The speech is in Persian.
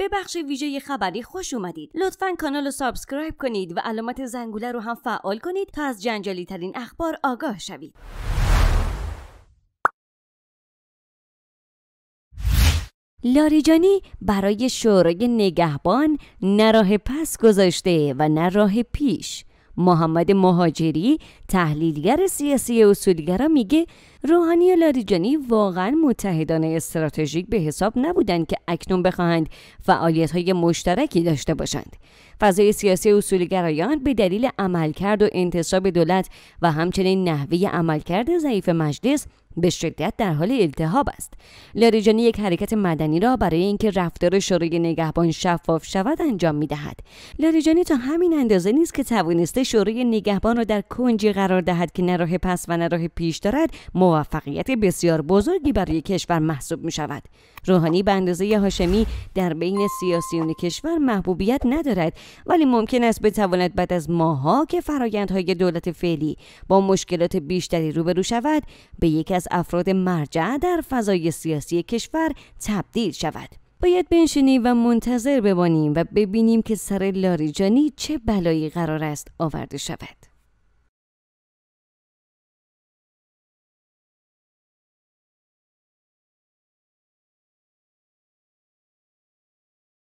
به بخش ویژه خبری خوش اومدید لطفا کانال رو سابسکرایب کنید و علامت زنگوله رو هم فعال کنید تا از جنجالی ترین اخبار آگاه شوید لاریجانی برای شورای نگهبان نه راه پس گذاشته و نه راه پیش محمد مهاجری تحلیلگر سیاسی اصولگرا میگه روحانی و لاریجانی واقعا متحدان استراتژیک به حساب نبودند که اکنون بخواهند فعالیت های مشترکی داشته باشند فضای سیاسی اصولگرایان به دلیل عملکرد و انتصاب دولت و همچنین نحوه عملکرد ضعیف مجلس به شدت در حال التهاب است لاریجانی یک حرکت مدنی را برای اینکه رفتار شورای نگهبان شفاف شود انجام میدهد لاریجانی تا همین اندازه نیست که توانسته شورای نگهبان را در کنجی قرار دهد که نه راه پس و نه راه پیش دارد موفقیت بسیار بزرگی برای کشور محسوب می شود روحانی به اندازه هاشمی در بین سیاسیون کشور محبوبیت ندارد ولی ممکن است بتواند بعد از ماها که فرایندهای دولت فعلی با مشکلات بیشتری روبرو شود به یکی از افراد مرجع در فضای سیاسی کشور تبدیل شود باید بنشینیم و منتظر بمانیم و ببینیم که سر لاریجانی چه بلایی قرار است آورده شود